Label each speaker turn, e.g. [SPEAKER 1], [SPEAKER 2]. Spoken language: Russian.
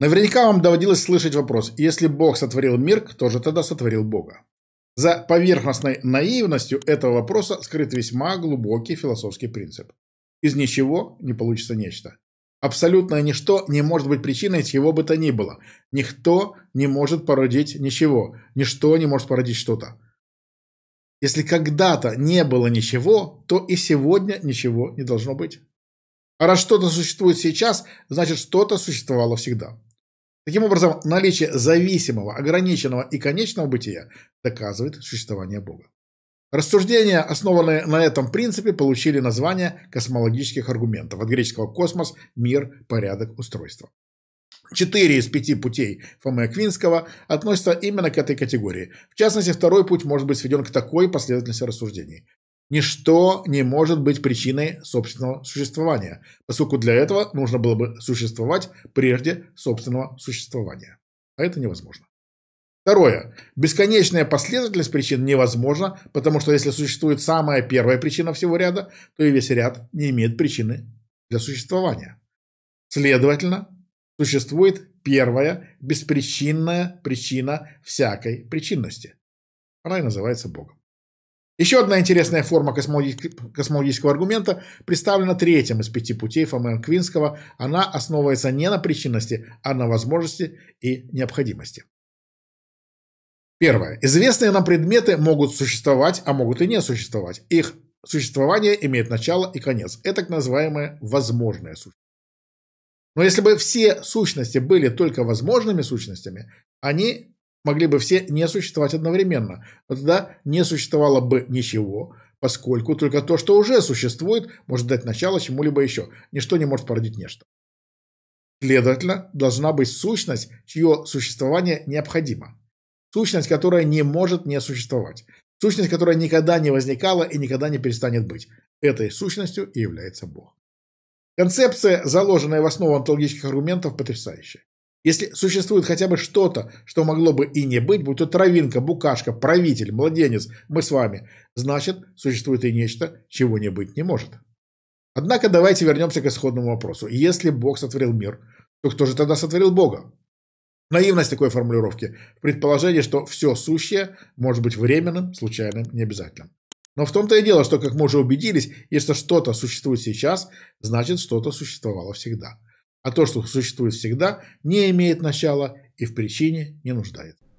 [SPEAKER 1] Наверняка вам доводилось слышать вопрос, если Бог сотворил мир, кто же тогда сотворил Бога? За поверхностной наивностью этого вопроса скрыт весьма глубокий философский принцип. Из ничего не получится нечто. Абсолютное ничто не может быть причиной чего бы то ни было. Никто не может породить ничего. Ничто не может породить что-то. Если когда-то не было ничего, то и сегодня ничего не должно быть. А раз что-то существует сейчас, значит что-то существовало всегда. Таким образом, наличие зависимого, ограниченного и конечного бытия доказывает существование Бога. Рассуждения, основанные на этом принципе, получили название космологических аргументов от греческого «космос», «мир», «порядок», «устройство». Четыре из пяти путей Фомы Аквинского относятся именно к этой категории. В частности, второй путь может быть сведен к такой последовательности рассуждений. Ничто не может быть причиной собственного существования, поскольку для этого нужно было бы существовать прежде собственного существования. А это невозможно. Второе. Бесконечная последовательность причин невозможна, потому что если существует самая первая причина всего ряда, то и весь ряд не имеет причины для существования. Следовательно, существует первая беспричинная причина всякой причинности. Она и называется Богом. Еще одна интересная форма космологического аргумента представлена третьим из пяти путей Фомен Квинского. Она основывается не на причинности, а на возможности и необходимости. Первое. Известные нам предметы могут существовать, а могут и не существовать. Их существование имеет начало и конец. Это так называемое возможное существо. Но если бы все сущности были только возможными сущностями, они могли бы все не существовать одновременно, но тогда не существовало бы ничего, поскольку только то, что уже существует, может дать начало чему-либо еще. Ничто не может породить нечто. Следовательно, должна быть сущность, чье существование необходимо. Сущность, которая не может не существовать. Сущность, которая никогда не возникала и никогда не перестанет быть. Этой сущностью и является Бог. Концепция, заложенная в основу онтологических аргументов, потрясающая. Если существует хотя бы что-то, что могло бы и не быть, будь то травинка, букашка, правитель, младенец, мы с вами, значит, существует и нечто, чего не быть не может. Однако давайте вернемся к исходному вопросу. Если Бог сотворил мир, то кто же тогда сотворил Бога? Наивность такой формулировки в предположении, что все сущее может быть временным, случайным, необязательным. Но в том-то и дело, что, как мы уже убедились, если что-то существует сейчас, значит что-то существовало всегда а то, что существует всегда, не имеет начала и в причине не нуждается.